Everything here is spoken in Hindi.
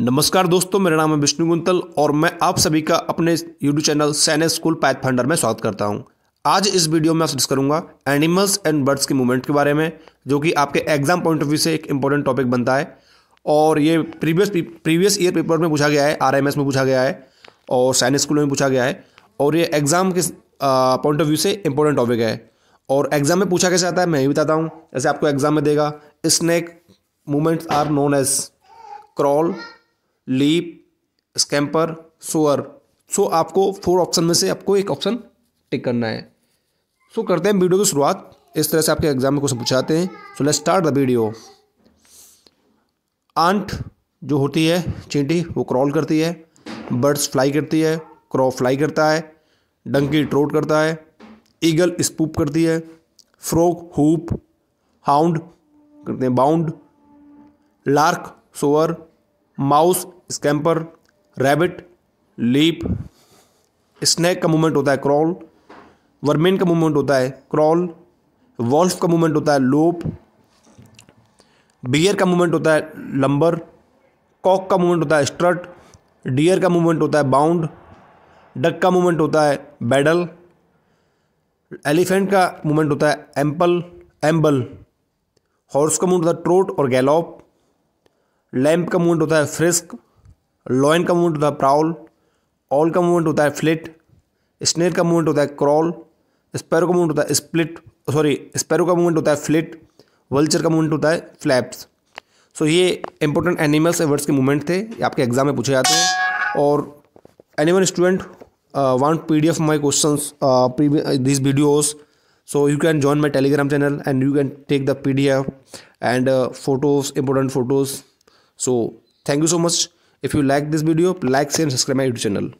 नमस्कार दोस्तों मेरा नाम है विष्णु गुंतल और मैं आप सभी का अपने यूट्यूब चैनल सैन्य स्कूल फंडर में स्वागत करता हूं। आज इस वीडियो में आपसे करूंगा एनिमल्स एंड बर्ड्स के मूवमेंट के बारे में जो कि आपके एग्जाम पॉइंट ऑफ व्यू से एक इंपॉर्टेंट टॉपिक बनता है और ये प्रीवियस प्रीवियस ईयर पेपर में पूछा गया है आर में पूछा गया है और सैन स्कूल में पूछा गया है और ये एग्ज़ाम के पॉइंट ऑफ व्यू से इंपॉर्टेंट टॉपिक है और एग्ज़ाम में पूछा कैसे आता है मैं ही बताता हूँ जैसे आपको एग्ज़ाम में देगा snake movements are known as crawl leap scamper soar so आपको फोर ऑप्शन में से आपको एक ऑप्शन टिक करना है सो so, करते हैं वीडियो की शुरुआत इस तरह से आपके एग्जाम में क्वेश्चन पूछाते हैं so let start the video ant जो होती है चींटी वो क्रॉल करती है बर्ड्स फ्लाई करती है क्रॉ फ्लाई करता है डंकी ट्रोट करता है ईगल स्पूप करती है फ्रॉग हुप हाउंड करते हैं bound lark soar mouse scamper rabbit leap snake का मूवमेंट होता है क्रॉल वर्मिन का मूवमेंट होता है क्रॉल वॉल्फ का मूवमेंट होता है लोप बियर का मूवमेंट होता है लंबर कॉक का मूवमेंट होता है स्ट्रट डियर का मूवमेंट होता है बाउंड डक का मूवमेंट होता है बैडल एलिफेंट का मूवमेंट होता है एम्पल एम्बल हॉर्स का मूवमेंट होता है ट्रोट और गैलॉप लैम्प का मूवमेंट होता है फ्रिस्क लॉइन का मूवमेंट होता है प्राउल ऑल का मूवमेंट होता है फ्लिट स्नेर का मूवमेंट होता है क्रॉल स्पैरो का मूवमेंट होता है स्प्लिट सॉरी स्पैरो का मूवमेंट होता है फ्लिट वल्चर का मूवमेंट होता है फ्लैप्स सो ये इंपॉर्टेंट एनिमल्स एवर्ड्स के मूवमेंट थे ये आपके एग्जाम में पूछे जाते हैं और animal student want P D F my question this videos so you can join my Telegram channel and you can take the P D F and photos important photos so thank you so much If you like this video, like, share and subscribe my YouTube channel.